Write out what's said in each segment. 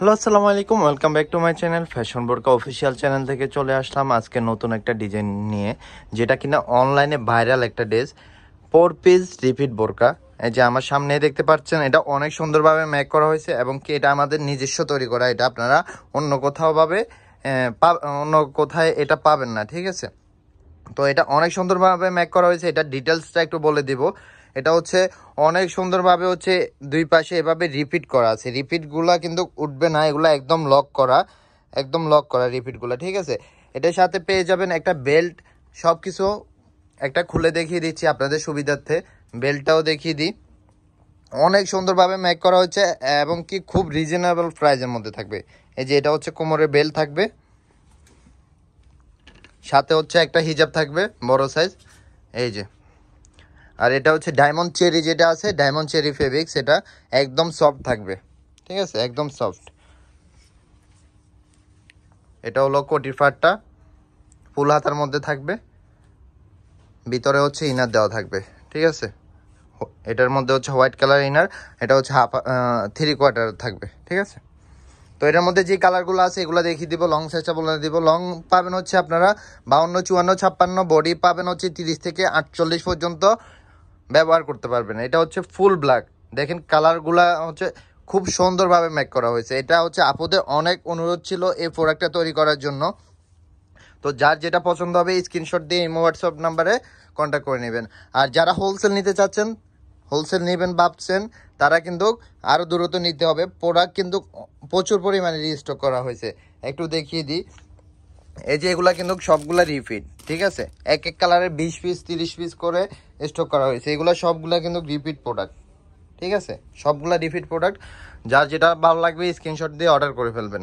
hello আসসালামু আলাইকুম welcome back to my channel fashion বোরকা অফিসিয়াল চ্যানেল থেকে চলে আসলাম আজকে নতুন একটা ডিজাইন নিয়ে যেটা কিনা অনলাইনে ভাইরাল একটা ড্রেস ফোর পিস রিপিট বোরকা এই যে আমার সামনে দেখতে পাচ্ছেন এটা অনেক সুন্দরভাবে ম্যাক করা হয়েছে এবং কি এটা আমাদের নিজস্ব তৈরি করা এটা আপনারা অন্য কোথাও পাবে অন্য কোথায় এটা পাবেন না ঠিক আছে তো এটা অনেক সুন্দরভাবে ম্যাক করা হয়েছে এটা ডিটেলসটা একটু বলে দিব এটা হচ্ছে অনেক সুন্দরভাবে হচ্ছে দুই পাশে এভাবে রিপিট করা আছে রিপিটগুলো কিন্তু উঠবে না এগুলো একদম লক করা একদম লক করা রিপিটগুলো ঠিক আছে এটার সাথে পেয়ে যাবেন একটা বেল্ট সব কিছু একটা খুলে দেখিয়ে দিচ্ছি আপনাদের সুবিধার্থে বেল্টটাও দেখিয়ে দিই অনেক সুন্দরভাবে ম্যাক করা হচ্ছে এবং কি খুব রিজনেবল প্রাইজের মধ্যে থাকবে এই যে এটা হচ্ছে কোমরের বেল্ট থাকবে সাথে হচ্ছে একটা হিজাব থাকবে বড় সাইজ এই যে আর এটা হচ্ছে ডায়মন্ড চেরি যেটা আছে ডায়মন্ড চেরি ফেব্রিক সেটা একদম সফট থাকবে ঠিক আছে একদম সফট এটা হলো কোটির ফাটটা ফুল হাতার মধ্যে থাকবে ভিতরে হচ্ছে ইনার দেওয়া থাকবে ঠিক আছে এটার মধ্যে হচ্ছে হোয়াইট কালার ইনার এটা হচ্ছে হাফ থ্রি কোয়ার্টার থাকবে ঠিক আছে তো এটার মধ্যে যে কালারগুলো আছে এগুলো দেখিয়ে দিব লং সাইজটা বলে দিব লং পাবেন হচ্ছে আপনারা বাউন্ন চুয়ান্ন ছাপ্পান্ন বডি পাবেন হচ্ছে তিরিশ থেকে আটচল্লিশ পর্যন্ত ব্যবহার করতে পারবেন এটা হচ্ছে ফুল ব্ল্যাক দেখেন কালারগুলা হচ্ছে খুব সুন্দরভাবে ম্যাক করা হয়েছে এটা হচ্ছে আপুদের অনেক অনুরোধ ছিল এই প্রোডাক্টটা তৈরি করার জন্য তো যার যেটা পছন্দ হবে স্ক্রিনশট দিয়ে ইমো হোয়াটসঅ্যাপ নাম্বারে কন্ট্যাক্ট করে নেবেন আর যারা হোলসেল নিতে চাচ্ছেন হোলসেল নেবেন ভাবছেন তারা কিন্তু আরও দূরত্ব নিতে হবে প্রোডাক্ট কিন্তু প্রচুর পরিমাণে রিস্টক করা হয়েছে একটু দেখিয়ে দিই এই যে এগুলা কিন্তু সবগুলা রিপিট ঠিক আছে এক এক কালারে বিশ পিস তিরিশ পিস করে স্টক করা হয়েছে এগুলো সবগুলা কিন্তু রিপিট প্রোডাক্ট ঠিক আছে সবগুলা রিপিট প্রোডাক্ট যার যেটা ভালো লাগবে স্ক্রিনশট দিয়ে অর্ডার করে ফেলবেন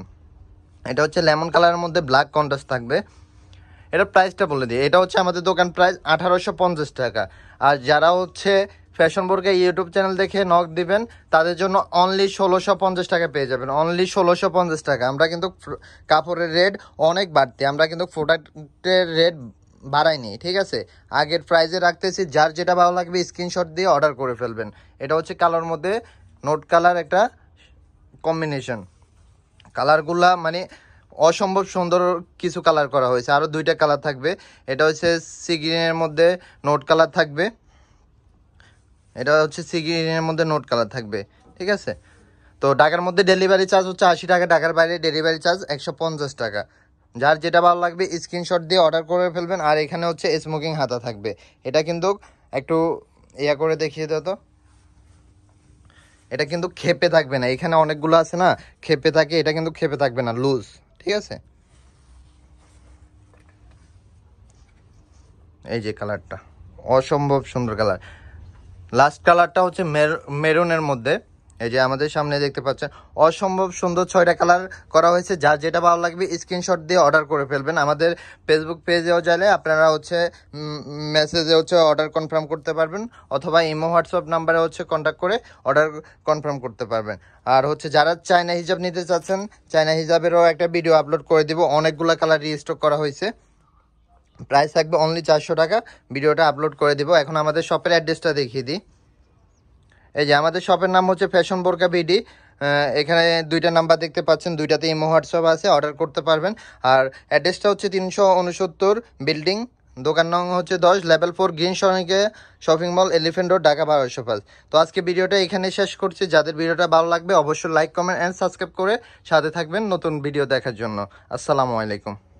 এটা হচ্ছে লেমন কালারের মধ্যে ব্ল্যাক কন্ট্রাস্ট থাকবে এটা প্রাইসটা বলে দিই এটা হচ্ছে আমাদের দোকান প্রাইস আঠারোশো টাকা আর যারা হচ্ছে ফ্যাশন বর্গে ইউটিউব চ্যানেল দেখে নক দিবেন তাদের জন্য অনলি ষোলোশো পঞ্চাশ টাকা পেয়ে যাবেন অনলি ষোলোশো পঞ্চাশ টাকা আমরা কিন্তু কাপড়ের রেট অনেক বাড়তি আমরা কিন্তু প্রোডাক্টের রেট বাড়াইনি ঠিক আছে আগের প্রাইজে রাখতেছি যার যেটা ভালো লাগবে স্ক্রিনশট দিয়ে অর্ডার করে ফেলবেন এটা হচ্ছে কালার মধ্যে নোট কালার একটা কম্বিনেশন কালারগুলা মানে অসম্ভব সুন্দর কিছু কালার করা হয়েছে আরও দুইটা কালার থাকবে এটা হচ্ছে সিগ্রিনের মধ্যে নোট কালার থাকবে এটা হচ্ছে সি মধ্যে নোট কালার থাকবে ঠিক আছে তো ঢাকার মধ্যে ডেলিভারি চার্জ হচ্ছে আশি টাকা ঢাকার বাইরে ডেলিভারি চার্জ একশো টাকা যার যেটা ভালো লাগবে স্ক্রিনশট দিয়ে অর্ডার করে ফেলবেন আর এখানে হচ্ছে স্মোকিং হাতা থাকবে এটা কিন্তু একটু ইয়া করে দেখিয়ে দেতো তো এটা কিন্তু খেপে থাকবে না এখানে অনেকগুলো আছে না খেপে থাকে এটা কিন্তু খেপে থাকবে না লুজ ঠিক আছে এই যে কালারটা অসম্ভব সুন্দর কালার লাস্ট কালারটা হচ্ছে মেরুনের মধ্যে এই যে আমাদের সামনে দেখতে পাচ্ছেন অসম্ভব সুন্দর ছয়টা কালার করা হয়েছে যার যেটা ভালো লাগবে স্ক্রিনশট দিয়ে অর্ডার করে ফেলবেন আমাদের ফেসবুক পেজেও যাইলে আপনারা হচ্ছে মেসেজে হচ্ছে অর্ডার কনফার্ম করতে পারবেন অথবা ইমো হোয়াটসঅ্যাপ নাম্বারে হচ্ছে কন্ট্যাক্ট করে অর্ডার কনফার্ম করতে পারবেন আর হচ্ছে যারা চায়না হিজাব নিতে চাচ্ছেন চায়না হিজাবেরও একটা ভিডিও আপলোড করে দিব অনেকগুলো কালার রিস্টক করা হয়েছে প্রাইস থাকবে অনলি চারশো টাকা ভিডিওটা আপলোড করে দেবো এখন আমাদের শপের অ্যাড্রেসটা দেখিয়ে দিই এই যে আমাদের শপের নাম হচ্ছে ফ্যাশন বোরকা বিডি এখানে দুইটা নাম্বার দেখতে পাচ্ছেন দুইটাতে ইমো হোয়াটসঅ্যাপ আছে অর্ডার করতে পারবেন আর অ্যাড্রেসটা হচ্ছে তিনশো উনসত্তর বিল্ডিং দোকান নং হচ্ছে দশ লেভেল ফোর গ্রিন সনিকে shopping mall elephant road Dhaka বারোশো পাঁচ তো আজকে ভিডিওটা এখানে শেষ করছি যাদের ভিডিওটা ভালো লাগবে অবশ্যই লাইক কমেন্ট অ্যান্ড সাবস্ক্রাইব করে সাথে থাকবেন নতুন ভিডিও দেখার জন্য আসসালামু আলাইকুম